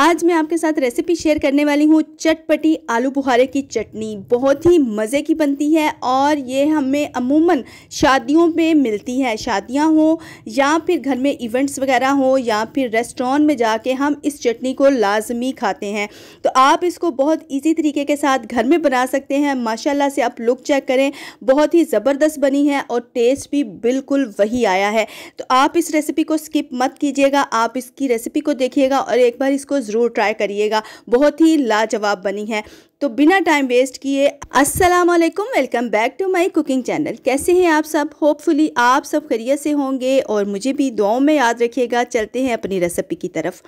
आज मैं आपके साथ रेसिपी शेयर करने वाली हूँ चटपटी आलू बुखारे की चटनी बहुत ही मज़े की बनती है और ये हमें अमूमन शादियों में मिलती है शादियाँ हों या फिर घर में इवेंट्स वगैरह हो या फिर रेस्टोरेंट में जाके हम इस चटनी को लाजमी खाते हैं तो आप इसको बहुत इजी तरीके के साथ घर में बना सकते हैं माशाला से आप लुक चेक करें बहुत ही ज़बरदस्त बनी है और टेस्ट भी बिल्कुल वही आया है तो आप इस रेसिपी को स्किप मत कीजिएगा आप इसकी रेसिपी को देखिएगा और एक बार इसको ज़रूर ट्राई करिएगा बहुत ही लाजवाब बनी है तो बिना टाइम वेस्ट किए अस्सलाम वालेकुम welcome back to my cooking channel कैसे हैं आप सब होपफुली आप सब खैरियत से होंगे और मुझे भी दुआओं में याद रखिएगा चलते हैं अपनी रेसिपी की तरफ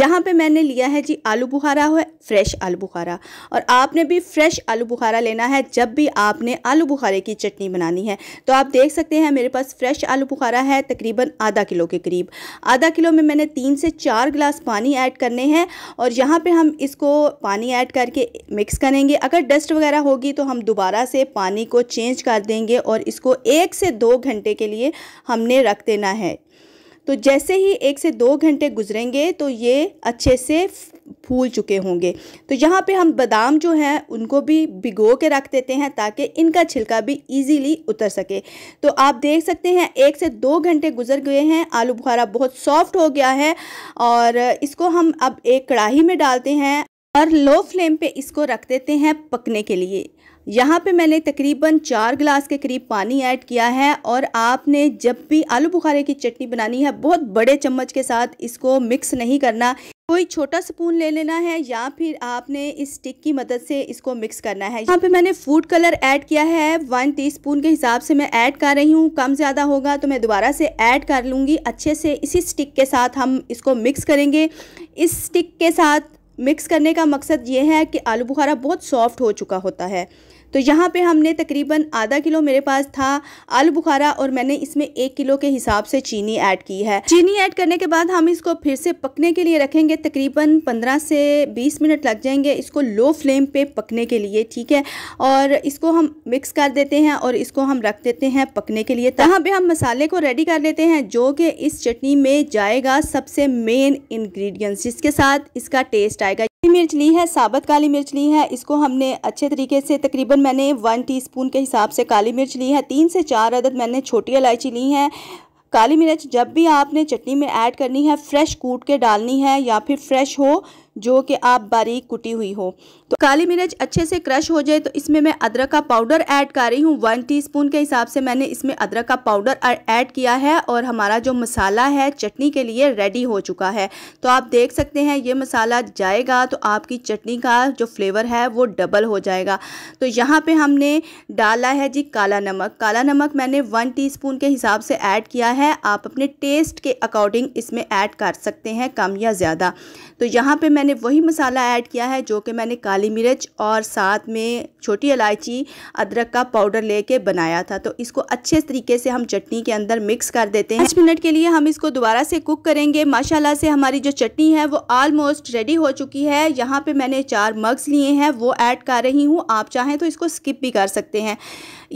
यहाँ पे मैंने लिया है जी आलू बुखारा है फ्रेश आलू बुखारा और आपने भी फ्रेश आलू बुखारा लेना है जब भी आपने आलू बुखारे की चटनी बनानी है तो आप देख सकते हैं मेरे पास फ्रेश आलू बुखारा है तकरीबन आधा किलो के करीब आधा किलो में मैंने तीन से चार गिलास पानी ऐड करने हैं और यहाँ पर हम इसको पानी ऐड करके मिक्स करेंगे अगर डस्ट वगैरह होगी तो हम दोबारा से पानी को चेंज कर देंगे और इसको एक से दो घंटे के लिए हमने रख देना है तो जैसे ही एक से दो घंटे गुजरेंगे तो ये अच्छे से फूल चुके होंगे तो यहाँ पे हम बादाम जो हैं उनको भी भिगो के रख देते हैं ताकि इनका छिलका भी इजीली उतर सके तो आप देख सकते हैं एक से दो घंटे गुजर गए हैं आलू बुखारा बहुत सॉफ्ट हो गया है और इसको हम अब एक कढ़ाही में डालते हैं और लो फ्लेम पे इसको रख देते हैं पकने के लिए यहाँ पे मैंने तकरीबन चार गिलास के करीब पानी ऐड किया है और आपने जब भी आलू बुखारे की चटनी बनानी है बहुत बड़े चम्मच के साथ इसको मिक्स नहीं करना कोई छोटा स्पून ले लेना है या फिर आपने इस स्टिक की मदद से इसको मिक्स करना है यहाँ पे मैंने फूड कलर ऐड किया है वन टीस्पून के हिसाब से मैं ऐड कर रही हूँ कम ज़्यादा होगा तो मैं दोबारा से ऐड कर लूँगी अच्छे से इसी स्टिक के साथ हम इसको मिक्स करेंगे इस स्टिक के साथ मिक्स करने का मकसद ये है कि आलू बुखारा बहुत सॉफ्ट हो चुका होता है तो यहाँ पे हमने तकरीबन आधा किलो मेरे पास था आलू बुखारा और मैंने इसमें एक किलो के हिसाब से चीनी ऐड की है चीनी ऐड करने के बाद हम इसको फिर से पकने के लिए रखेंगे तकरीबन पंद्रह से बीस मिनट लग जाएंगे इसको लो फ्लेम पे पकने के लिए ठीक है और इसको हम मिक्स कर देते हैं और इसको हम रख देते हैं पकने के लिए यहाँ पे हम मसाले को रेडी कर लेते हैं जो कि इस चटनी में जाएगा सबसे मेन इन्ग्रीडियंट्स जिसके साथ इसका टेस्ट आएगा काली मिर्च ली है साबत काली मिर्च ली है इसको हमने अच्छे तरीके से तकरीबन मैंने वन टीस्पून के हिसाब से काली मिर्च ली है तीन से चार अदद मैंने छोटी इलायची ली है काली मिर्च जब भी आपने चटनी में ऐड करनी है फ्रेश कूट के डालनी है या फिर फ्रेश हो जो कि आप बारीक कुटी हुई हो तो काली मिर्च अच्छे से क्रश हो जाए तो इसमें मैं अदरक का पाउडर ऐड कर रही हूँ वन टीस्पून के हिसाब से मैंने इसमें अदरक का पाउडर ऐड किया है और हमारा जो मसाला है चटनी के लिए रेडी हो चुका है तो आप देख सकते हैं ये मसाला जाएगा तो आपकी चटनी का जो फ्लेवर है वो डबल हो जाएगा तो यहाँ पर हमने डाला है जी काला नमक काला नमक मैंने वन टी के हिसाब से ऐड किया है आप अपने टेस्ट के अकॉर्डिंग इसमें ऐड कर सकते हैं कम या ज़्यादा तो यहाँ पर मैंने मैंने वही मसाला ऐड किया है जो कि मैंने काली मिर्च और साथ में छोटी इलायची अदरक का पाउडर लेके बनाया था तो इसको अच्छे तरीके से हम चटनी के अंदर मिक्स कर देते हैं पाँच मिनट के लिए हम इसको दोबारा से कुक करेंगे माशाला से हमारी जो चटनी है वो आलमोस्ट रेडी हो चुकी है यहाँ पर मैंने चार मग्स लिए हैं वो ऐड कर रही हूँ आप चाहें तो इसको स्किप भी कर सकते हैं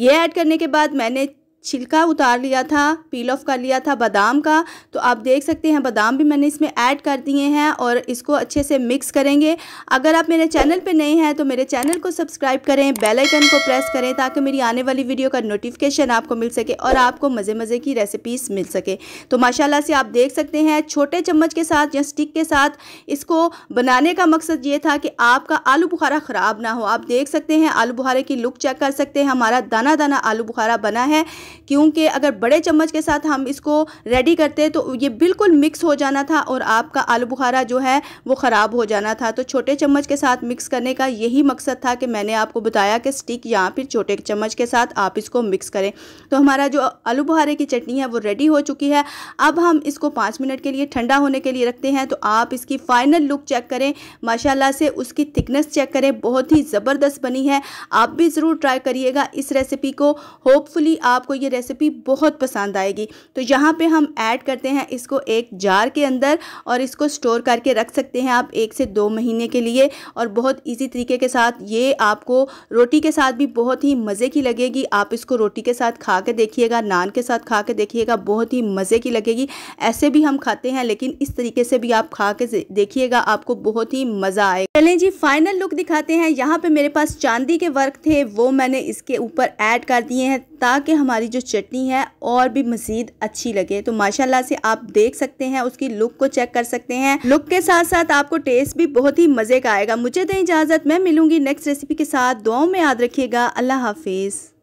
ये ऐड करने के बाद मैंने छिलका उतार लिया था पील ऑफ कर लिया था बादाम का तो आप देख सकते हैं बादाम भी मैंने इसमें ऐड कर दिए हैं और इसको अच्छे से मिक्स करेंगे अगर आप मेरे चैनल पर नए हैं तो मेरे चैनल को सब्सक्राइब करें बेल आइकन को प्रेस करें ताकि मेरी आने वाली वीडियो का नोटिफिकेशन आपको मिल सके और आपको मज़े मज़े की रेसिपीज़ मिल सके तो माशाला से आप देख सकते हैं छोटे चम्मच के साथ या स्टिक के साथ इसको बनाने का मकसद ये था कि आपका आलू बुखारा ख़राब ना हो आप देख सकते हैं आलू बुखारे की लुक चेक कर सकते हैं हमारा दाना दाना आलू बुखारा बना है क्योंकि अगर बड़े चम्मच के साथ हम इसको रेडी करते तो ये बिल्कुल मिक्स हो जाना था और आपका आलू बुखारा जो है वो ख़राब हो जाना था तो छोटे चम्मच के साथ मिक्स करने का यही मकसद था कि मैंने आपको बताया कि स्टिक या फिर छोटे चम्मच के साथ आप इसको मिक्स करें तो हमारा जो आलू बुहारे की चटनी है वो रेडी हो चुकी है अब हम इसको पाँच मिनट के लिए ठंडा होने के लिए रखते हैं तो आप इसकी फ़ाइनल लुक चेक करें माशाल्लाह से उसकी थिकनेस चेक करें बहुत ही ज़बरदस्त बनी है आप भी ज़रूर ट्राई करिएगा इस रेसिपी को होपफुली आपको ये रेसिपी बहुत पसंद आएगी तो यहाँ पे हम ऐड करते हैं इसको एक जार के अंदर और इसको स्टोर करके रख सकते हैं आप एक से दो महीने के लिए और बहुत इजी तरीके के साथ ये आपको रोटी के साथ भी बहुत ही मज़े की लगेगी आप इसको रोटी के साथ खा के देखिएगा नान के साथ खा के देखिएगा बहुत ही मज़े की लगेगी ऐसे भी हम खाते हैं लेकिन इस तरीके से भी आप खा के देखिएगा आपको बहुत ही मज़ा आएगा चलें जी फाइनल लुक दिखाते हैं यहाँ पे मेरे पास चांदी के वर्क थे वो मैंने इसके ऊपर ऐड कर दिए हैं ताकि हमारी जो चटनी है और भी मज़ीद अच्छी लगे तो माशाल्लाह से आप देख सकते हैं उसकी लुक को चेक कर सकते हैं लुक के साथ साथ आपको टेस्ट भी बहुत ही मज़े का आएगा मुझे दें तो इजाज़त मैं मिलूंगी नेक्स्ट रेसिपी के साथ दुआओं में याद रखिएगा अल्लाह हाफिज़